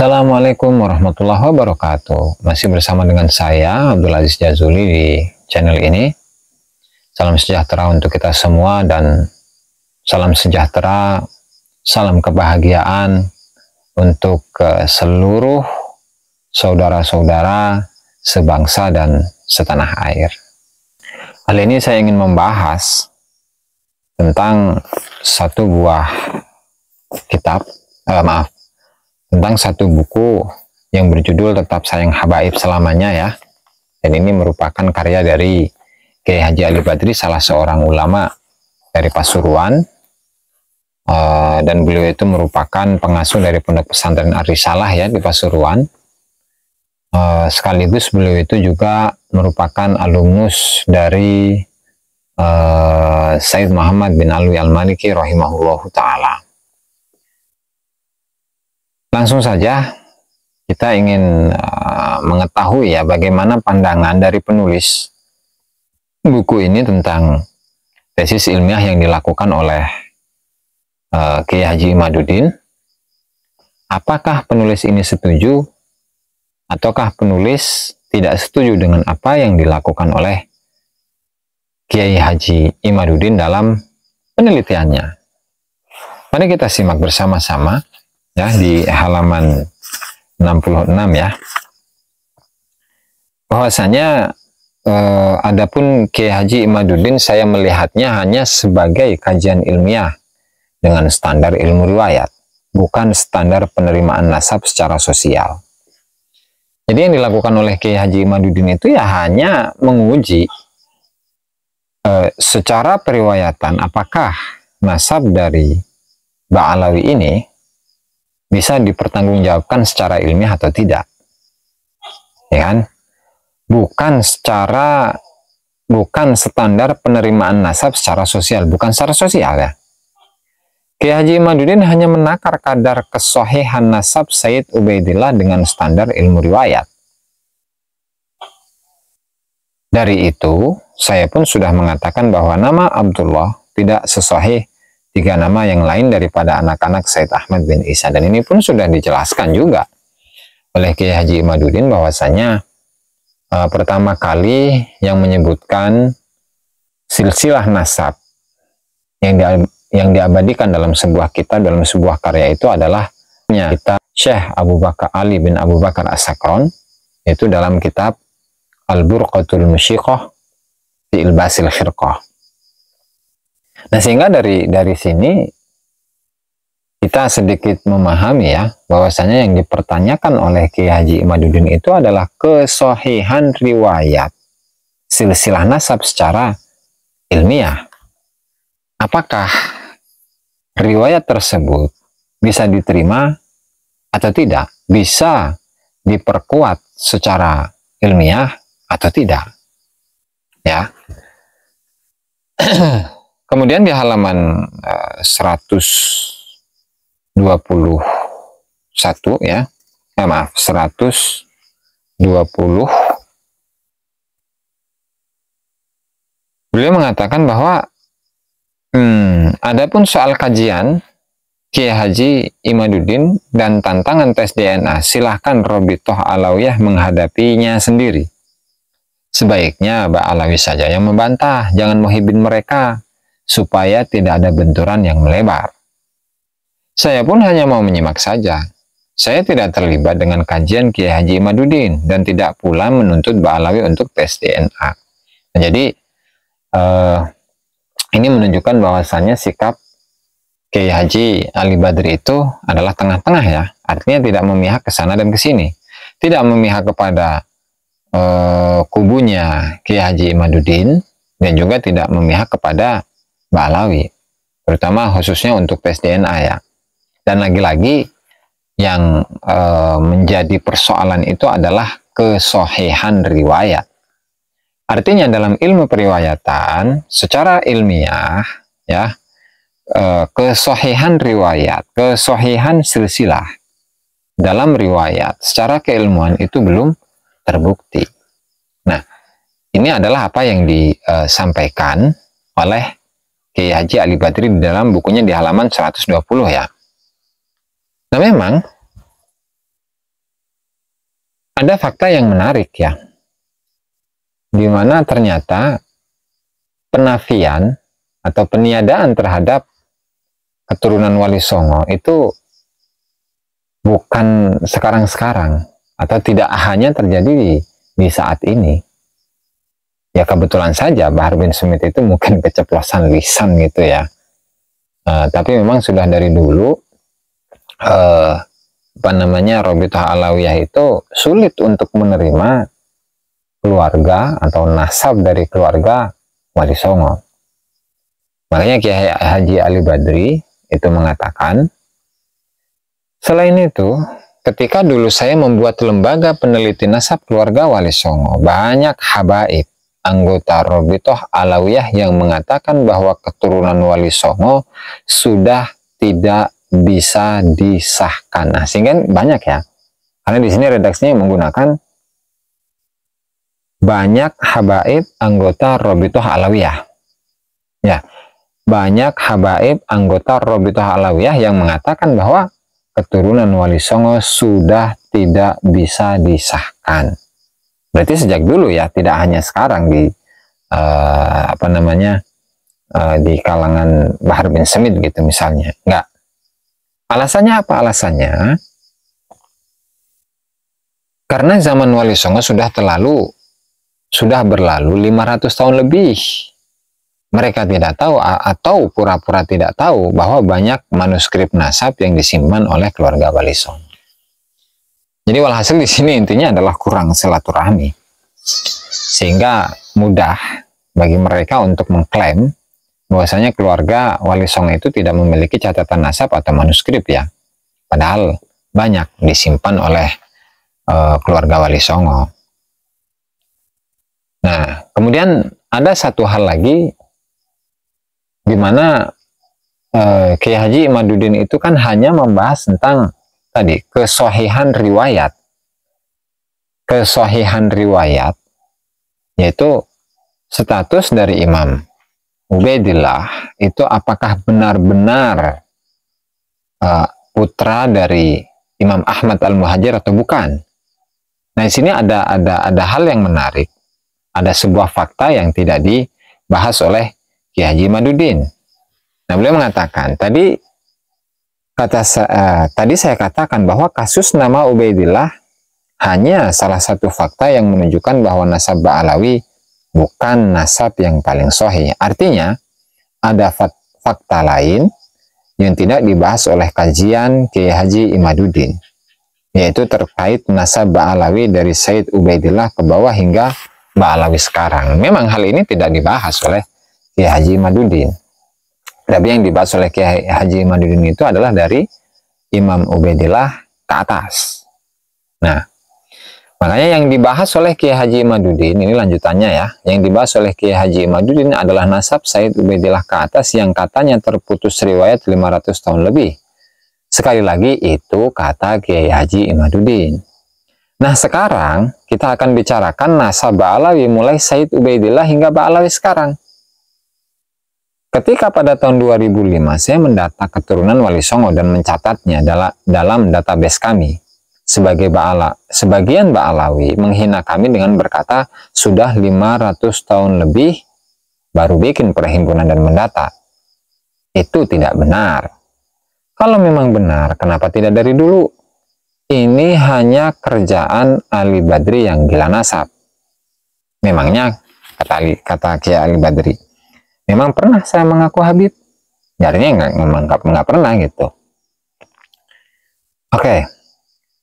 Assalamualaikum warahmatullahi wabarakatuh. Masih bersama dengan saya Abdul Aziz Jazuli di channel ini. Salam sejahtera untuk kita semua dan salam sejahtera, salam kebahagiaan untuk eh, seluruh saudara-saudara sebangsa dan setanah air. Kali ini saya ingin membahas tentang satu buah kitab, eh, maaf, tentang satu buku yang berjudul Tetap Sayang Habaib Selamanya ya. Dan ini merupakan karya dari Kiai Haji Ali Badri, salah seorang ulama dari Pasuruan. Uh, dan beliau itu merupakan pengasuh dari Pondok Pesantren Arisalah ya di Pasuruan. Uh, sekaligus beliau itu juga merupakan alumnus dari uh, Said Muhammad bin Alwi Al-Maliki rahimahullahu taala langsung saja kita ingin uh, mengetahui ya bagaimana pandangan dari penulis buku ini tentang tesis ilmiah yang dilakukan oleh uh, eh, Kiai Haji Madudin. Apakah penulis ini setuju ataukah penulis tidak setuju dengan apa yang dilakukan oleh Kiai Haji Imaduddin dalam penelitiannya? Mari kita simak bersama-sama ya di halaman 66 ya bahwasanya eh, adapun Kiai Haji Imaduddin saya melihatnya hanya sebagai kajian ilmiah dengan standar ilmu riwayat bukan standar penerimaan nasab secara sosial jadi yang dilakukan oleh Kiai Haji Imaduddin itu ya hanya menguji eh, secara periwayatan apakah nasab dari Ba'alawi ini bisa dipertanggungjawabkan secara ilmiah atau tidak. Ya kan? Bukan secara bukan standar penerimaan nasab secara sosial, bukan secara sosial ya. Kiai Haji Imaduddin hanya menakar kadar kesohihan nasab Said Ubaidillah dengan standar ilmu riwayat. Dari itu, saya pun sudah mengatakan bahwa nama Abdullah tidak sesohih tiga nama yang lain daripada anak-anak Said Ahmad bin Isa dan ini pun sudah dijelaskan juga oleh Kiai Haji Imaduddin bahwasanya e, pertama kali yang menyebutkan silsilah nasab yang di, yang diabadikan dalam sebuah kitab dalam sebuah karya itu adalah kita Syekh Abu Bakar Ali bin Abu Bakar As-Sakron yaitu dalam kitab Al-Burqatul Musyiqah di Ilbasil Khirqah Nah sehingga dari dari sini kita sedikit memahami ya bahwasanya yang dipertanyakan oleh Kiai Haji Imaduddin itu adalah kesohihan riwayat silsilah nasab secara ilmiah. Apakah riwayat tersebut bisa diterima atau tidak? Bisa diperkuat secara ilmiah atau tidak? Ya. Kemudian di halaman eh, uh, 121 ya. Eh, maaf, 120 Beliau mengatakan bahwa hmm, adapun soal kajian Kiai Haji Imaduddin dan tantangan tes DNA, silahkan Robitoh Alawiyah menghadapinya sendiri. Sebaiknya Mbak Alawi saja yang membantah, jangan muhibin mereka supaya tidak ada benturan yang melebar. Saya pun hanya mau menyimak saja. Saya tidak terlibat dengan kajian Kiai Haji Madudin dan tidak pula menuntut Ba'alawi untuk tes DNA. Nah, jadi eh, ini menunjukkan bahwasannya sikap Kiai Haji Ali Badri itu adalah tengah-tengah ya, artinya tidak memihak ke sana dan ke sini, tidak memihak kepada eh, kubunya Kiai Haji Madudin dan juga tidak memihak kepada Balawi, terutama khususnya untuk tes DNA ya. Dan lagi-lagi yang e, menjadi persoalan itu adalah kesohihan riwayat. Artinya dalam ilmu periwayatan secara ilmiah ya e, kesohihan riwayat, kesohihan silsilah dalam riwayat secara keilmuan itu belum terbukti. Nah, ini adalah apa yang disampaikan eh, oleh Kiai Haji Ali Badri di dalam bukunya di halaman 120 ya. Nah memang ada fakta yang menarik ya. Di mana ternyata penafian atau peniadaan terhadap keturunan Wali Songo itu bukan sekarang-sekarang atau tidak hanya terjadi di, di saat ini ya kebetulan saja Bahar bin Smith itu mungkin keceplosan lisan gitu ya uh, tapi memang sudah dari dulu uh, apa namanya Robitah Alawiyah itu sulit untuk menerima keluarga atau nasab dari keluarga Wali Songo makanya Kiai Haji Ali Badri itu mengatakan selain itu ketika dulu saya membuat lembaga peneliti nasab keluarga Wali Songo banyak habaib anggota Robitoh Alawiyah yang mengatakan bahwa keturunan Wali Songo sudah tidak bisa disahkan. Nah, sehingga banyak ya. Karena di sini redaksinya menggunakan banyak habaib anggota Robitoh Alawiyah. Ya, banyak habaib anggota Robitoh Alawiyah yang mengatakan bahwa keturunan Wali Songo sudah tidak bisa disahkan berarti sejak dulu ya tidak hanya sekarang di uh, apa namanya uh, di kalangan Bahar bin semit gitu misalnya enggak alasannya apa alasannya karena zaman Wali Songo sudah terlalu sudah berlalu 500 tahun lebih mereka tidak tahu atau pura-pura tidak tahu bahwa banyak manuskrip nasab yang disimpan oleh keluarga Wali Songo jadi walhasil di sini intinya adalah kurang silaturahmi. Sehingga mudah bagi mereka untuk mengklaim bahwasanya keluarga Wali Songo itu tidak memiliki catatan nasab atau manuskrip ya. Padahal banyak disimpan oleh e, keluarga Wali Songo. Nah, kemudian ada satu hal lagi di mana e, Kiai Haji Imaduddin itu kan hanya membahas tentang tadi kesohihan riwayat kesohihan riwayat yaitu status dari Imam Ubaidillah itu apakah benar-benar uh, putra dari Imam Ahmad Al-Muhajir atau bukan. Nah, di sini ada ada ada hal yang menarik. Ada sebuah fakta yang tidak dibahas oleh Kiai Haji Madudin. Nah, beliau mengatakan tadi Kata uh, eh, tadi saya katakan bahwa kasus nama Ubaidillah hanya salah satu fakta yang menunjukkan bahwa nasab Ba'alawi bukan nasab yang paling sohi. Artinya, ada fakta lain yang tidak dibahas oleh kajian Kiai Haji Imaduddin, yaitu terkait nasab Ba'alawi dari Said Ubaidillah ke bawah hingga Ba'alawi sekarang. Memang hal ini tidak dibahas oleh Kiai Haji Imaduddin. Tapi yang dibahas oleh Kiai Haji Madudin itu adalah dari Imam Ubaidillah ke atas. Nah, makanya yang dibahas oleh Kiai Haji Madudin ini lanjutannya ya, yang dibahas oleh Kiai Haji Madudin adalah nasab Said Ubaidillah ke atas yang katanya terputus riwayat 500 tahun lebih. Sekali lagi itu kata Kiai Haji Madudin. Nah sekarang kita akan bicarakan nasab Ba'alawi mulai Said Ubaidillah hingga Ba'alawi sekarang. Ketika pada tahun 2005 saya mendata keturunan Wali Songo dan mencatatnya dalam database kami. Sebagai Baala, sebagian Baalawi menghina kami dengan berkata sudah 500 tahun lebih baru bikin perhimpunan dan mendata. Itu tidak benar. Kalau memang benar, kenapa tidak dari dulu? Ini hanya kerjaan Ali Badri yang gila nasab. Memangnya kata Ali, kata Kiai Ali Badri memang pernah saya mengaku Habib? nyarinya nggak, nggak, nggak pernah gitu. Oke,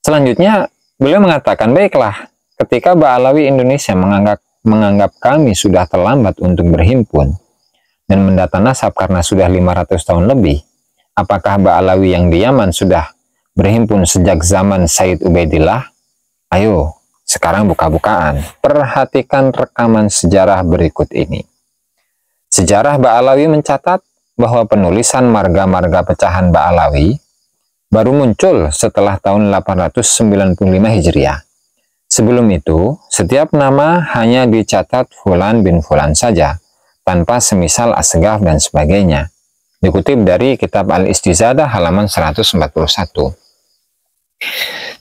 selanjutnya beliau mengatakan, baiklah, ketika Ba'alawi Indonesia menganggap, menganggap kami sudah terlambat untuk berhimpun dan mendata nasab karena sudah 500 tahun lebih, apakah Ba'alawi yang di Yaman sudah berhimpun sejak zaman Said Ubaidillah? Ayo, sekarang buka-bukaan. Perhatikan rekaman sejarah berikut ini. Sejarah Ba'alawi mencatat bahwa penulisan marga-marga pecahan Ba'alawi baru muncul setelah tahun 895 Hijriah. Sebelum itu, setiap nama hanya dicatat Fulan bin Fulan saja, tanpa semisal asgaf dan sebagainya. Dikutip dari kitab Al-Istizadah halaman 141.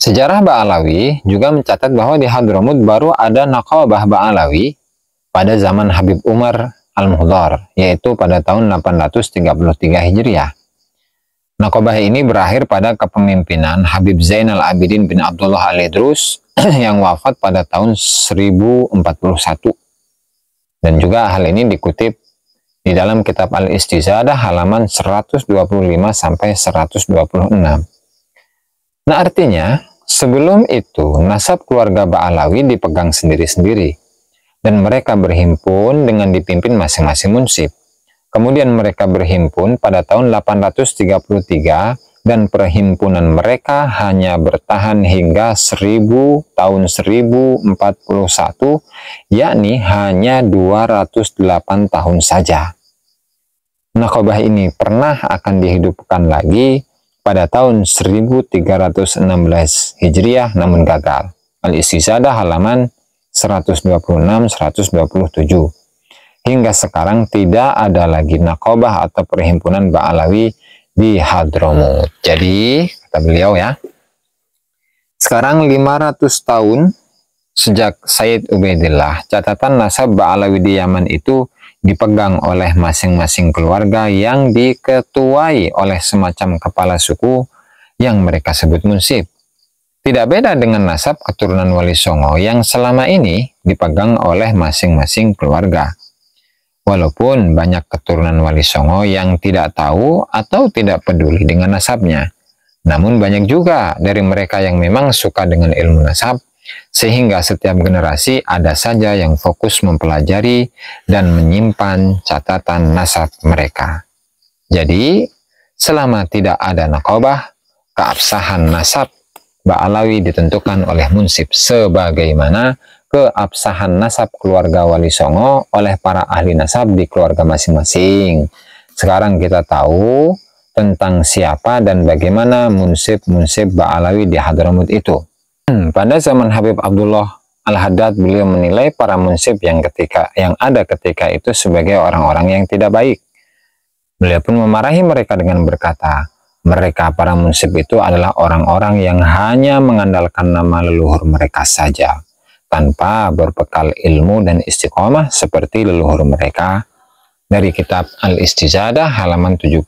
Sejarah Ba'alawi juga mencatat bahwa di Hadramut baru ada Naqabah Ba'alawi pada zaman Habib Umar al muhdar yaitu pada tahun 833 Hijriah. Nakobah ini berakhir pada kepemimpinan Habib Zainal Abidin bin Abdullah Al-Idrus yang wafat pada tahun 1041. Dan juga hal ini dikutip di dalam kitab Al-Istizadah halaman 125 sampai 126. Nah artinya, sebelum itu nasab keluarga Ba'alawi dipegang sendiri-sendiri dan mereka berhimpun dengan dipimpin masing-masing munsib. Kemudian mereka berhimpun pada tahun 833 dan perhimpunan mereka hanya bertahan hingga 1000 tahun 1041 yakni hanya 208 tahun saja. Nakobah ini pernah akan dihidupkan lagi pada tahun 1316 Hijriah namun gagal. Al-Istisadah halaman 126, 127. Hingga sekarang tidak ada lagi nakobah atau perhimpunan Ba'alawi di Hadramut. Jadi, kata beliau ya, sekarang 500 tahun sejak Said Ubaidillah, catatan nasab Ba'alawi di Yaman itu dipegang oleh masing-masing keluarga yang diketuai oleh semacam kepala suku yang mereka sebut munsib. Tidak beda dengan nasab keturunan Wali Songo yang selama ini dipegang oleh masing-masing keluarga. Walaupun banyak keturunan Wali Songo yang tidak tahu atau tidak peduli dengan nasabnya. Namun banyak juga dari mereka yang memang suka dengan ilmu nasab, sehingga setiap generasi ada saja yang fokus mempelajari dan menyimpan catatan nasab mereka. Jadi, selama tidak ada nakobah, keabsahan nasab Ba'alawi ditentukan oleh munsib sebagaimana keabsahan nasab keluarga Wali Songo oleh para ahli nasab di keluarga masing-masing. Sekarang kita tahu tentang siapa dan bagaimana munsib-munsib Ba'alawi di Hadramut itu. Hmm, pada zaman Habib Abdullah Al-Haddad beliau menilai para munsib yang ketika yang ada ketika itu sebagai orang-orang yang tidak baik. Beliau pun memarahi mereka dengan berkata, mereka para munsib itu adalah orang-orang yang hanya mengandalkan nama leluhur mereka saja, tanpa berbekal ilmu dan istiqomah seperti leluhur mereka dari kitab Al-Istijadah halaman 79.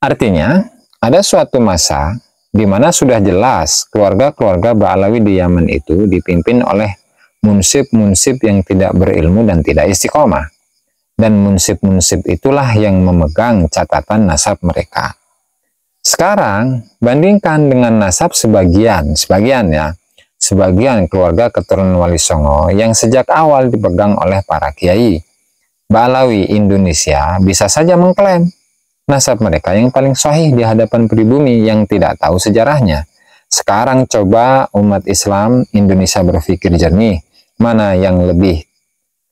Artinya, ada suatu masa di mana sudah jelas keluarga-keluarga Ba'alawi di Yaman itu dipimpin oleh munsib-munsib yang tidak berilmu dan tidak istiqomah dan munsib-munsib itulah yang memegang catatan nasab mereka. Sekarang, bandingkan dengan nasab sebagian, sebagian ya, sebagian keluarga keturunan Wali Songo yang sejak awal dipegang oleh para kiai. Balawi Indonesia bisa saja mengklaim nasab mereka yang paling sahih di hadapan pribumi yang tidak tahu sejarahnya. Sekarang coba umat Islam Indonesia berpikir jernih, mana yang lebih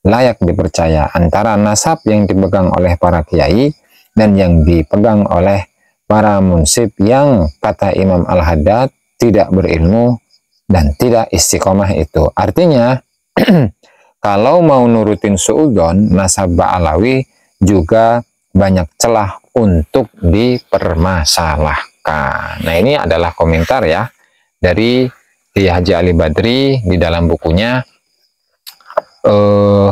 layak dipercaya antara nasab yang dipegang oleh para kiai dan yang dipegang oleh para munsib yang kata Imam Al-Haddad tidak berilmu dan tidak istiqomah itu. Artinya, kalau mau nurutin suudon, nasab Ba'alawi juga banyak celah untuk dipermasalahkan. Nah, ini adalah komentar ya dari Kiai Haji Ali Badri di dalam bukunya eh,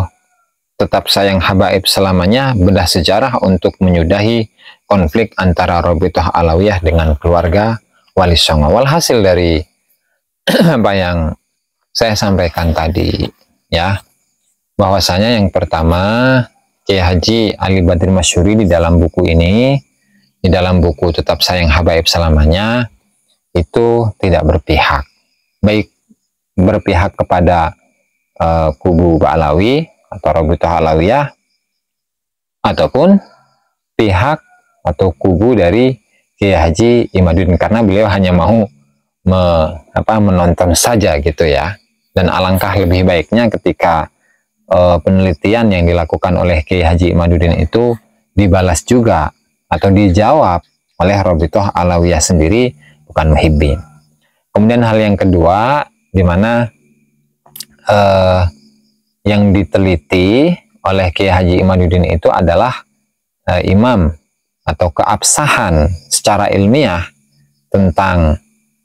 tetap sayang habaib selamanya bedah sejarah untuk menyudahi konflik antara Robitoh Alawiyah dengan keluarga Wali Songo. Walhasil dari apa yang saya sampaikan tadi ya bahwasanya yang pertama Kiai Haji Ali Badri Masyuri di dalam buku ini di dalam buku Tetap Sayang Habaib Selamanya itu tidak berpihak baik berpihak kepada Eh, kubu Ba'alawi atau Rabutah Alawiyah ataupun pihak atau kubu dari Kiai Haji Imaduddin karena beliau hanya mau me, apa, menonton saja gitu ya dan alangkah lebih baiknya ketika uh, penelitian yang dilakukan oleh Kiai Haji Imaduddin itu dibalas juga atau dijawab oleh Robitoh Alawiyah sendiri bukan Muhibbin. Kemudian hal yang kedua di mana uh, yang diteliti oleh Kiai Haji Imanuddin itu adalah uh, imam atau keabsahan secara ilmiah tentang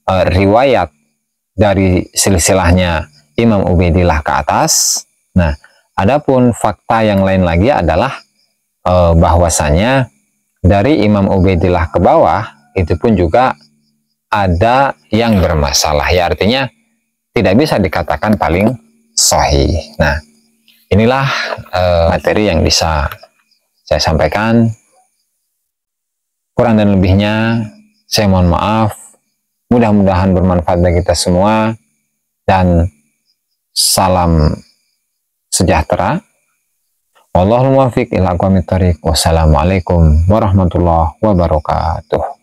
uh, riwayat dari silsilahnya Imam Ubaidillah ke atas. Nah, adapun fakta yang lain lagi adalah uh, bahwasanya dari Imam Ubaidillah ke bawah itu pun juga ada yang bermasalah. Ya artinya tidak bisa dikatakan paling sahih. Nah, inilah uh, materi yang bisa saya sampaikan. Kurang dan lebihnya, saya mohon maaf. Mudah-mudahan bermanfaat bagi kita semua. Dan salam sejahtera. Wallahul muwafiq ila Wassalamualaikum warahmatullahi wabarakatuh.